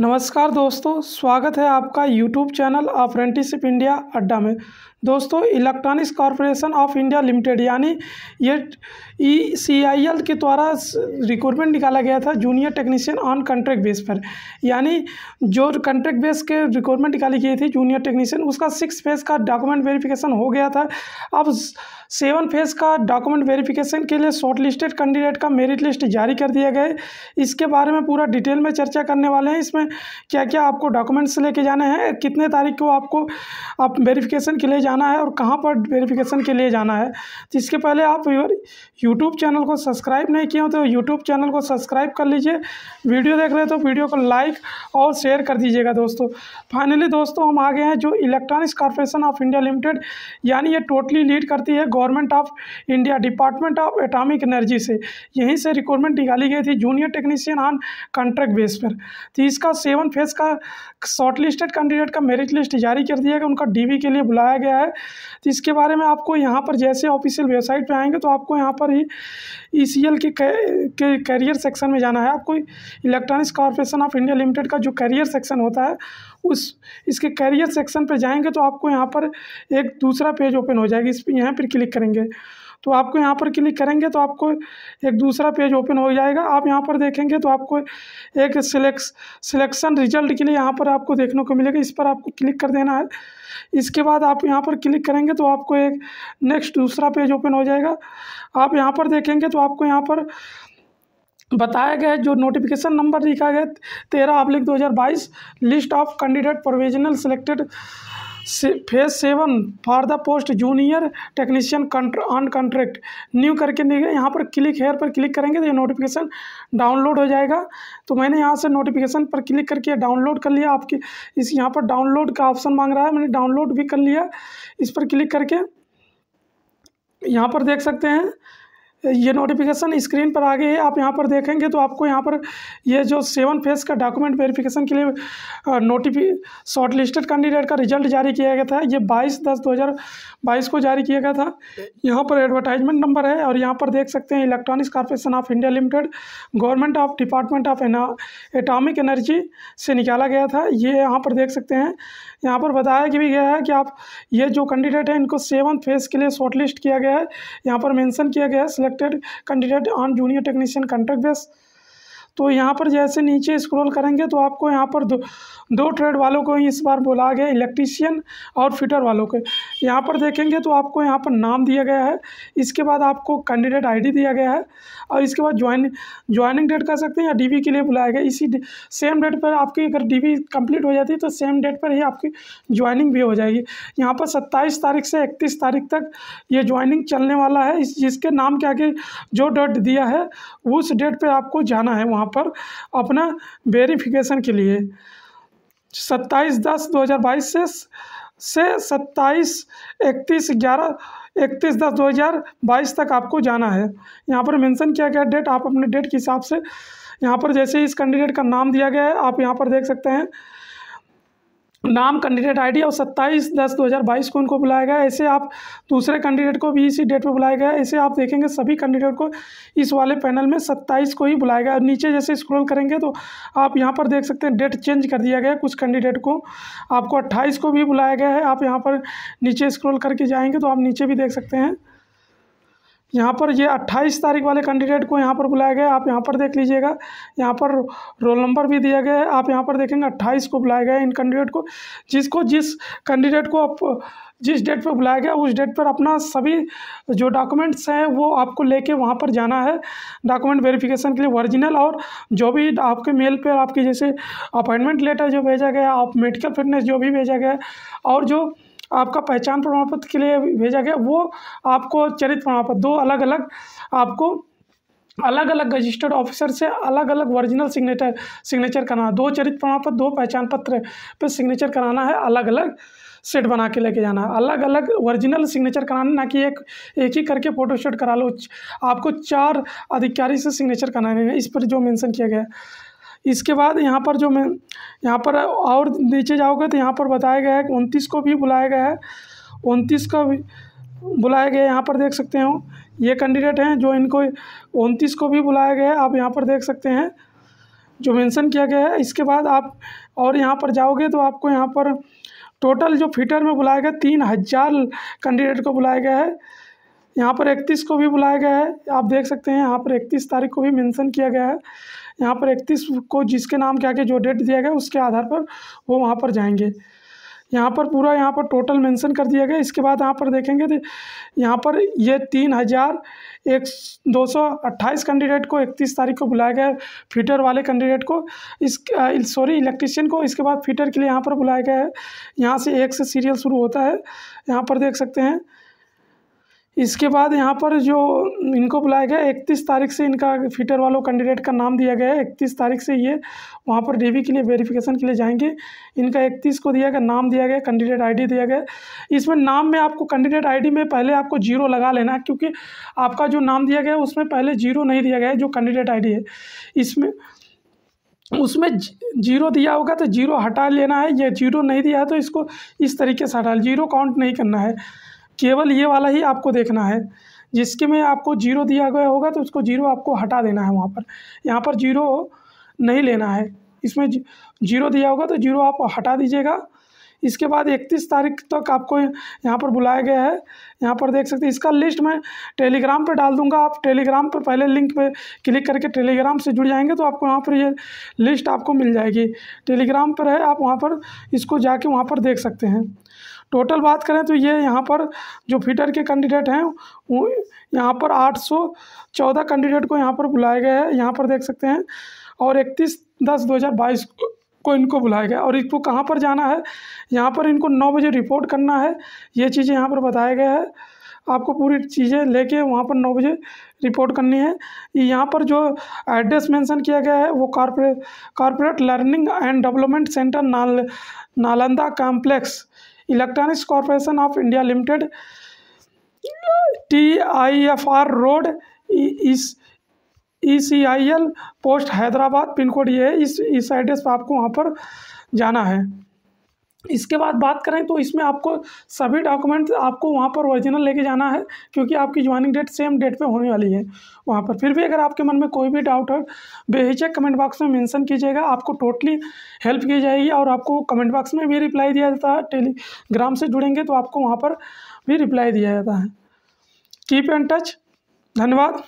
नमस्कार दोस्तों स्वागत है आपका यूट्यूब चैनल अप्रेंटिसिप इंडिया अड्डा में दोस्तों electronics corporation of India limited यानी ये ई सी आई एल के द्वारा रिक्रूटमेंट निकाला गया था junior technician on contract base पर यानी जो कॉन्ट्रैक्ट बेस के रिक्रूटमेंट निकाली गई थी जूनियर टेक्नीशियन उसका सिक्स फेज का डॉक्यूमेंट वेरिफिकेशन हो गया था अब सेवन फेज का डॉक्यूमेंट वेरिफिकेशन के लिए शॉर्ट लिस्टेड कैंडिडेट का मेरिट लिस्ट जारी कर दिया गया इसके बारे में पूरा डिटेल में चर्चा करने वाले हैं इसमें में क्या क्या आपको डॉक्यूमेंट्स लेके जाने हैं कितने तारीख को आपको आप वेरिफिकेशन के लिए जाना है और कहाँ पर वेरिफिकेशन के लिए जाना है तो इसके पहले आप यूट्यूब चैनल को सब्सक्राइब नहीं किए हो तो यूट्यूब चैनल को सब्सक्राइब कर लीजिए वीडियो देख रहे हैं तो वीडियो को लाइक और शेयर कर दीजिएगा दोस्तों फाइनली दोस्तों हम आ गए हैं जो electronics corporation of India limited यानी ये टोटली लीड करती है government of India department of atomic energy से यहीं से रिक्रूटमेंट निकाली गई थी junior technician on contract base पर तो इसका सेवन फेज का शॉर्ट लिस्टेड कैंडिडेट का मेरिट लिस्ट जारी कर दिया गया उनका डीवी के लिए बुलाया गया है तो इसके बारे में आपको यहाँ पर जैसे ऑफिशियल वेबसाइट पे आएंगे तो आपको यहाँ पर ही ई e के कैरियर सेक्शन में जाना है आपको electronics corporation of India limited का जो कैरियर सेक्शन होता है उस इसके कैरियर सेक्शन पर जाएंगे तो आपको यहाँ पर एक दूसरा पेज ओपन हो जाएगा इस पर यहाँ पर क्लिक करेंगे तो आपको यहाँ पर क्लिक करेंगे तो आपको एक दूसरा पेज ओपन हो जाएगा आप यहाँ पर देखेंगे तो आपको एक सिलेक्स सिलेक्शन रिजल्ट के लिए यहाँ पर आपको देखने को मिलेगा इस पर आपको क्लिक कर देना है इसके बाद आप यहाँ पर क्लिक करेंगे तो आपको एक नेक्स्ट दूसरा पेज ओपन हो जाएगा आप यहाँ पर देखेंगे तो आपको यहाँ पर बताया गया है जो नोटिफिकेशन नंबर लिखा गया तेरह अब्लिक दो हज़ार बाईस list of candidate provisional selected से, phase seven for the post junior technician on contract new करके यहाँ पर क्लिक हेयर पर क्लिक करेंगे तो ये नोटिफिकेशन डाउनलोड हो जाएगा तो मैंने यहाँ से नोटिफिकेशन पर क्लिक करके डाउनलोड कर लिया आपकी इस यहाँ पर डाउनलोड का ऑप्शन मांग रहा है मैंने डाउनलोड भी कर लिया इस पर क्लिक करके यहाँ पर देख सकते हैं ये नोटिफिकेशन स्क्रीन पर आ गई है आप यहाँ पर देखेंगे तो आपको यहाँ पर ये जो सेवन फेज का डॉक्यूमेंट वेरिफिकेशन के लिए नोटिफि शॉर्ट लिस्टेड कैंडिडेट का रिजल्ट जारी किया गया था ये 22 दस 2022 को जारी किया गया था यहाँ पर एडवर्टाइजमेंट नंबर है और यहाँ पर देख सकते हैं electronics corporation of India limited government of department of atomic energy से निकाला गया था ये यहाँ पर देख सकते हैं यहाँ पर बताया कि भी गया है कि आप ये जो कैंडिडेट हैं इनको सेवन फेज के लिए शॉर्ट लिस्ट किया गया है यहाँ पर मैंसन किया गया है selected candidate on junior technician contract base तो यहाँ पर जैसे नीचे स्क्रॉल करेंगे तो आपको यहाँ पर दो दो ट्रेड वालों को ही इस बार बोला गया इलेक्ट्रीशियन और फिटर वालों को यहाँ पर देखेंगे तो आपको यहाँ पर नाम दिया गया है इसके बाद आपको कैंडिडेट आईडी दिया गया है और इसके बाद ज्वाइन ज्वाइनिंग डेट कर सकते हैं या डी के लिए बुलाया गया इसी सेम डेट पर आपकी अगर डी कंप्लीट हो जाती है तो सेम डेट पर ही आपकी ज्वाइनिंग भी हो जाएगी यहाँ पर सत्ताईस तारीख से इकतीस तारीख तक ये ज्वाइनिंग चलने वाला है इस जिसके नाम के आगे जो डेट दिया है उस डेट पर आपको जाना है वहाँ यहाँ पर अपना वेरिफिकेशन के लिए सत्ताईस दस दो हज़ार बाईस से से सत्ताईस इकतीस ग्यारह इकतीस दस दो हज़ार बाईस तक आपको जाना है यहाँ पर मेंशन किया गया डेट आप अपने डेट के हिसाब से यहाँ पर जैसे इस कैंडिडेट का नाम दिया गया है आप यहाँ पर देख सकते हैं नाम कैंडिडेट आईडी और 27 दस 2022 को उनको बुलाया गया ऐसे आप दूसरे कैंडिडेट को भी इसी डेट पर बुलाया गया ऐसे आप देखेंगे सभी कैंडिडेट को इस वाले पैनल में 27 को ही बुलाया गया नीचे जैसे स्क्रॉल करेंगे तो आप यहाँ पर देख सकते हैं डेट चेंज कर दिया गया कुछ कैंडिडेट को आपको अट्ठाईस को भी बुलाया गया है आप यहाँ पर नीचे स्क्रोल करके जाएँगे तो आप नीचे भी देख सकते हैं यहाँ पर ये 28 तारीख वाले कैंडिडेट को यहाँ पर बुलाया गया आप यहाँ पर देख लीजिएगा यहाँ पर रोल नंबर भी दिया गया है आप यहाँ पर देखेंगे 28 को बुलाया गया इन कैंडिडेट को जिसको जिस कैंडिडेट को आप जिस डेट पर बुलाया गया उस डेट पर अपना सभी जो डॉक्यूमेंट्स हैं वो आपको लेके वहाँ पर जाना है डॉक्यूमेंट वेरिफिकेशन के लिए ओरिजिनल और जो भी आपके मेल पर आपके जैसे अपॉइंटमेंट लेटर जो भेजा गया आप मेडिकल फिटनेस जो भी भेजा गया और जो आपका पहचान प्रमाण पत्र के लिए भेजा गया वो आपको चरित्र प्रमाण पत्र दो अलग अलग आपको अलग अलग रजिस्टर्ड ऑफिसर से अलग अलग ओरिजिनल सिग्नेचर सिग्नेचर कराना दो चरित्र प्रमाण पत्र दो पहचान पत्र पे सिग्नेचर कराना है अलग अलग सेट बना के लेके जाना है अलग अलग ओरिजिनल सिग्नेचर कराना ना कि एक एक ही करके फोटोशूट करा लो आपको चार अधिकारी से सिग्नेचर कराने हैं इस पर जो मेंशन किया गया इसके बाद यहाँ पर जो मैं यहाँ पर और नीचे जाओगे तो यहाँ पर बताया गया है कि उनतीस को भी बुलाया गया है उनतीस का भी बुलाया गया यहाँ पर देख सकते हो ये कैंडिडेट हैं जो इनको उनतीस को भी बुलाया गया है आप यहाँ पर देख सकते हैं जो मेंशन किया गया है इसके बाद आप और यहाँ पर जाओगे तो आपको यहाँ पर टोटल जो फीटर में बुलाया गया तीन हज़ार कैंडिडेट को बुलाया गया है यहाँ पर इकतीस को भी बुलाया गया है आप देख सकते हैं यहाँ पर इकतीस तारीख को भी मेंशन किया गया है यहाँ पर इकतीस को जिसके नाम के आगे जो डेट दिया गया उसके आधार पर वो वहाँ पर जाएंगे यहाँ पर पूरा यहाँ पर टोटल मेंशन कर दिया गया इसके बाद यहाँ पर देखेंगे तो यहाँ पर ये तीन हज़ार एक दो सौ अट्ठाईस कैंडिडेट को इकतीस तारीख को बुलाया गया फीटर वाले कैंडिडेट को इस सॉरी इलेक्ट्रिशियन को इसके बाद फीटर के लिए यहाँ पर बुलाया गया है यहाँ से एक से सीरियल शुरू होता है यहाँ पर देख सकते हैं इसके बाद यहाँ पर जो इनको बुलाया गया इकतीस तारीख से इनका फीटर वालों कैंडिडेट का नाम दिया गया है इकतीस तारीख से ये वहाँ पर डेवी के लिए वेरिफिकेशन के लिए जाएंगे इनका इकतीस को दिया गया नाम दिया गया कैंडिडेट आईडी दिया गया इसमें नाम में आपको कैंडिडेट आईडी में पहले आपको जीरो लगा लेना है क्योंकि आपका जो नाम दिया गया उसमें पहले जीरो नहीं दिया गया जो कैंडिडेट आई है इसमें उसमें जीरो दिया होगा तो जीरो हटा लेना है या जीरो नहीं दिया है तो इसको इस तरीके से हटा जीरो काउंट नहीं करना है केवल ये वाला ही आपको देखना है जिसके में आपको जीरो दिया गया होगा तो उसको जीरो आपको हटा देना है वहाँ पर यहाँ पर जीरो नहीं लेना है इसमें जीरो दिया होगा तो जीरो आप हटा दीजिएगा इसके बाद इकतीस तारीख तक आपको यहाँ पर बुलाया गया है यहाँ पर देख सकते हैं इसका लिस्ट मैं टेलीग्राम पर डाल दूंगा आप टेलीग्राम पर पहले लिंक पे क्लिक करके टेलीग्राम से जुड़ जाएंगे तो आपको वहाँ पर ये लिस्ट आपको मिल जाएगी टेलीग्राम पर है आप वहाँ पर इसको जाके वहाँ पर देख सकते हैं टोटल बात करें तो ये यहाँ पर जो फीटर के कैंडिडेट हैं वो यहाँ पर 814 कैंडिडेट को यहाँ पर बुलाया गया है यहाँ पर देख सकते हैं और इकतीस दस दो हज़ार बाईस को इनको बुलाया गया और इनको कहाँ पर जाना है यहाँ पर इनको नौ बजे रिपोर्ट करना है ये चीज़ें यहाँ पर बताया गया है आपको पूरी चीज़ें लेके वहाँ पर नौ बजे रिपोर्ट करनी है यहाँ पर जो एड्रेस मेंशन किया गया है वो corporate corporate learning and development centre नाल Nalanda complex electronics corporation of India limited T I F R road E C I L post Hyderabad pin code ये है इस इस एड्रेस पर आपको वहाँ पर जाना है इसके बाद बात करें तो इसमें आपको सभी डॉक्यूमेंट आपको वहाँ पर ओरिजिनल लेके जाना है क्योंकि आपकी ज्वाइनिंग डेट सेम डेट पे होने वाली है वहाँ पर फिर भी अगर आपके मन में कोई भी डाउट है बेहिचक कमेंट बॉक्स में मेंशन कीजिएगा आपको टोटली हेल्प की जाएगी और आपको कमेंट बॉक्स में भी रिप्लाई दिया जाता है टेलीग्राम से जुड़ेंगे तो आपको वहाँ पर भी रिप्लाई दिया जाता है कीप एंड टच धन्यवाद